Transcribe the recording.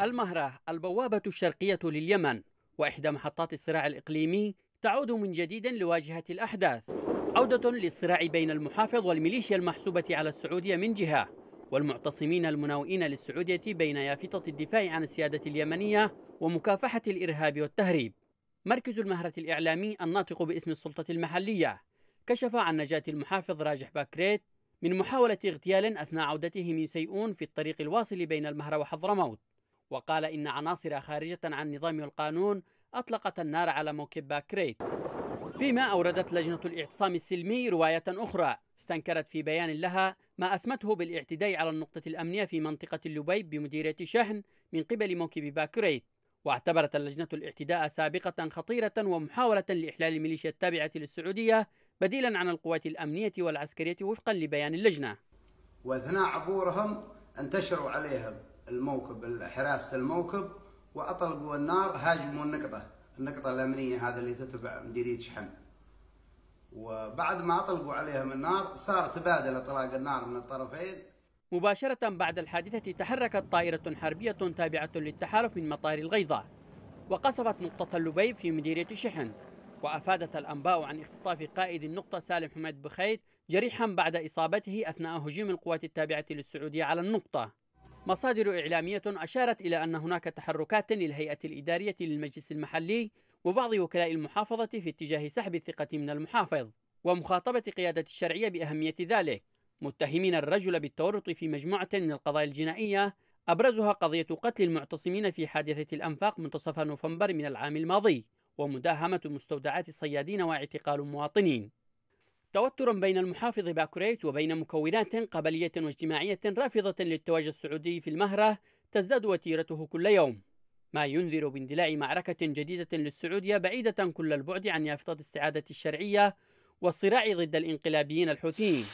المهرة البوابة الشرقية لليمن وإحدى محطات الصراع الإقليمي تعود من جديد لواجهة الأحداث عودة للصراع بين المحافظ والميليشيا المحسوبة على السعودية من جهة والمعتصمين المناوئين للسعودية بين يافطة الدفاع عن السيادة اليمنية ومكافحة الإرهاب والتهريب مركز المهرة الإعلامي الناطق باسم السلطة المحلية كشف عن نجاة المحافظ راجح باكريت من محاولة اغتيال أثناء عودته من سيئون في الطريق الواصل بين المهرة وحضرموت وقال إن عناصر خارجة عن نظام القانون أطلقت النار على موكب باكريت فيما أوردت لجنة الاعتصام السلمي رواية أخرى استنكرت في بيان لها ما أسمته بالاعتداء على النقطة الأمنية في منطقة اللبيب بمديرية شحن من قبل موكب باكريت واعتبرت اللجنة الاعتداء سابقة خطيرة ومحاولة لإحلال الميليشيا التابعة للسعودية بديلا عن القوات الأمنية والعسكرية وفقا لبيان اللجنة وأثناء عبورهم انتشروا عليهم الموكب حراسة الموكب وأطلقوا النار هاجموا النقطة النقطة الأمنية هذا اللي تتبع مديرية شحن وبعد ما أطلقوا عليهم النار صار تبادل إطلاق النار من الطرفين مباشرة بعد الحادثة تحركت طائرة حربية تابعة للتحالف من مطار الغيضة وقصفت نقطة اللبيب في مديرية شحن وأفادت الأنباء عن اختطاف قائد النقطة سالم حميد بخيت جريحا بعد إصابته أثناء هجوم القوات التابعة للسعودية على النقطة مصادر إعلامية أشارت إلى أن هناك تحركات للهيئة الإدارية للمجلس المحلي وبعض وكلاء المحافظة في اتجاه سحب الثقة من المحافظ ومخاطبة قيادة الشرعية بأهمية ذلك متهمين الرجل بالتورط في مجموعة من القضايا الجنائية أبرزها قضية قتل المعتصمين في حادثة الأنفاق منتصف نوفمبر من العام الماضي ومداهمة مستودعات الصيادين واعتقال مواطنين توتر بين المحافظ باكوريت وبين مكونات قبلية واجتماعية رافضة للتواجد السعودي في المهرة تزداد وتيرته كل يوم ما ينذر باندلاع معركة جديدة للسعودية بعيدة كل البعد عن يافطة استعادة الشرعية والصراع ضد الانقلابيين الحوثيين